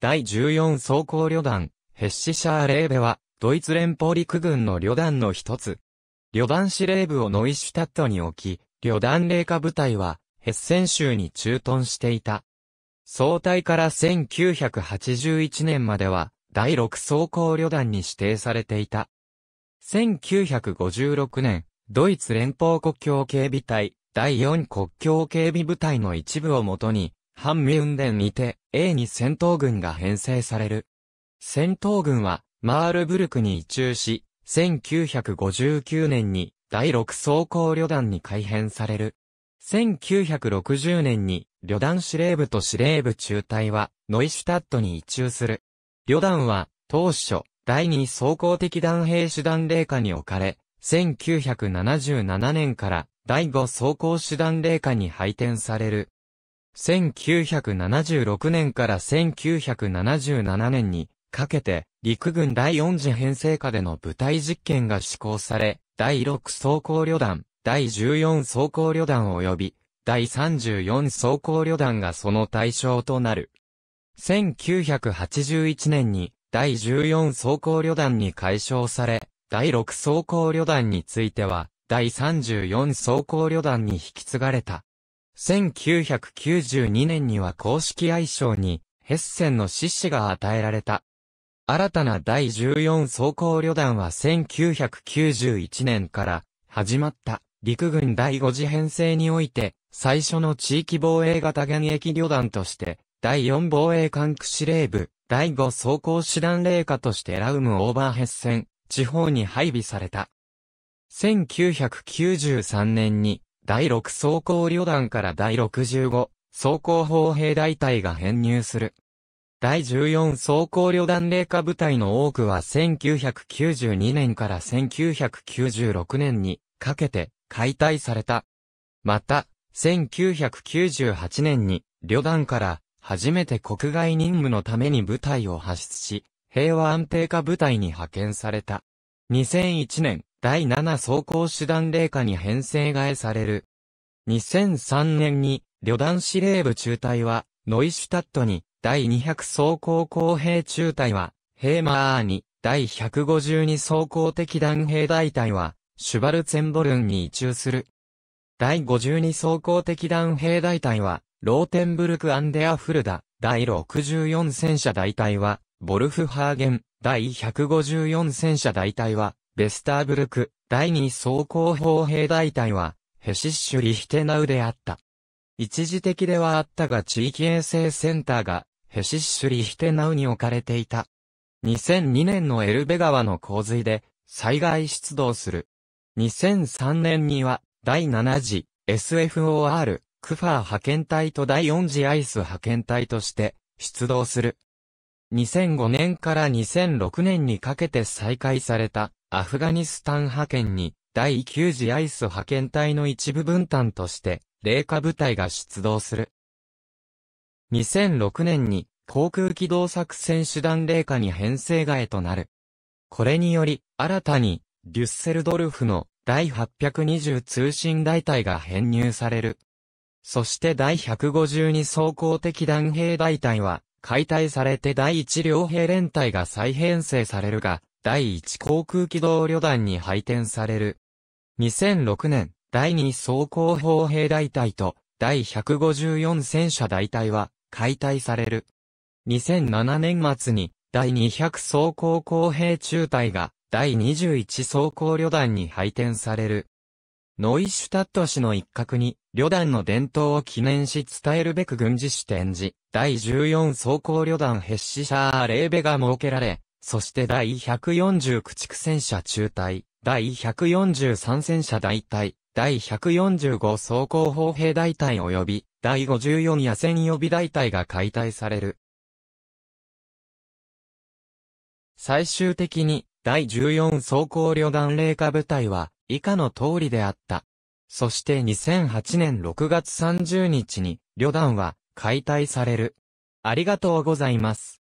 第14装甲旅団、ヘッシシャーレーベは、ドイツ連邦陸軍の旅団の一つ。旅団司令部をノイシュタットに置き、旅団霊下部隊は、ヘッセン州に駐屯していた。総体から1981年までは、第6装甲旅団に指定されていた。1956年、ドイツ連邦国境警備隊、第4国境警備部隊の一部をもとに、反身運伝にて、A に戦闘軍が編成される。戦闘軍は、マールブルクに移駐し、1959年に第6装甲旅団に改編される。1960年に旅団司令部と司令部中隊はノイシュタットに移駐する。旅団は当初第2装甲的団兵手団霊下に置かれ、1977年から第5装甲手団霊下に配転される。1976年から1977年にかけて、陸軍第4次編成下での部隊実験が施行され、第6装甲旅団、第14装甲旅団及び、第34装甲旅団がその対象となる。1981年に、第14装甲旅団に解消され、第6装甲旅団については、第34装甲旅団に引き継がれた。1992年には公式愛称に、ヘッセンの獅子が与えられた。新たな第14装甲旅団は1991年から始まった陸軍第5次編成において最初の地域防衛型現役旅団として第4防衛管区司令部第5装甲師団令下としてラウムオーバーヘッセン地方に配備された。1993年に第6装甲旅団から第65装甲砲兵大隊が編入する。第14装甲旅団霊下部隊の多くは1992年から1996年にかけて解体された。また、1998年に旅団から初めて国外任務のために部隊を発出し、平和安定化部隊に派遣された。2001年、第7走行手段令下に編成替えされる。2003年に、旅団司令部中隊は、ノイシュタットに、第200走行工兵中隊は、ヘーマーに、第152走行的弾兵大隊は、シュバルツェンボルンに移駐する。第52走行的弾兵大隊は、ローテンブルク・アンデア・フルダ、第64戦車大隊は、ボルフハーゲン、第154戦車大隊は、ベスターブルク、第2装甲砲兵大隊は、ヘシッシュリヒテナウであった。一時的ではあったが地域衛生センターが、ヘシッシュリヒテナウに置かれていた。2002年のエルベ川の洪水で、災害出動する。2003年には、第7次、SFOR、クファー派遣隊と第4次アイス派遣隊として、出動する。2005年から2006年にかけて再開された、アフガニスタン派遣に第9次アイス派遣隊の一部分担として、霊下部隊が出動する。2006年に航空機動作戦手団霊下に編成替えとなる。これにより、新たにデュッセルドルフの第820通信大隊が編入される。そして第152装甲的弾兵大隊は解体されて第1両兵連隊が再編成されるが、第1航空機動旅団に配点される。2006年、第2装甲砲兵大隊と第154戦車大隊は解体される。2007年末に第200装甲工兵中隊が第21装甲旅団に配点される。ノイシュタット市の一角に旅団の伝統を記念し伝えるべく軍事史展示、第14装甲旅団ヘッシシャーレーベが設けられ、そして第149駆戦車中隊、第143戦車大隊、第145装甲砲兵大隊及び、第54野戦予備大隊が解体される。最終的に、第14装甲旅団霊下部隊は、以下の通りであった。そして2008年6月30日に、旅団は、解体される。ありがとうございます。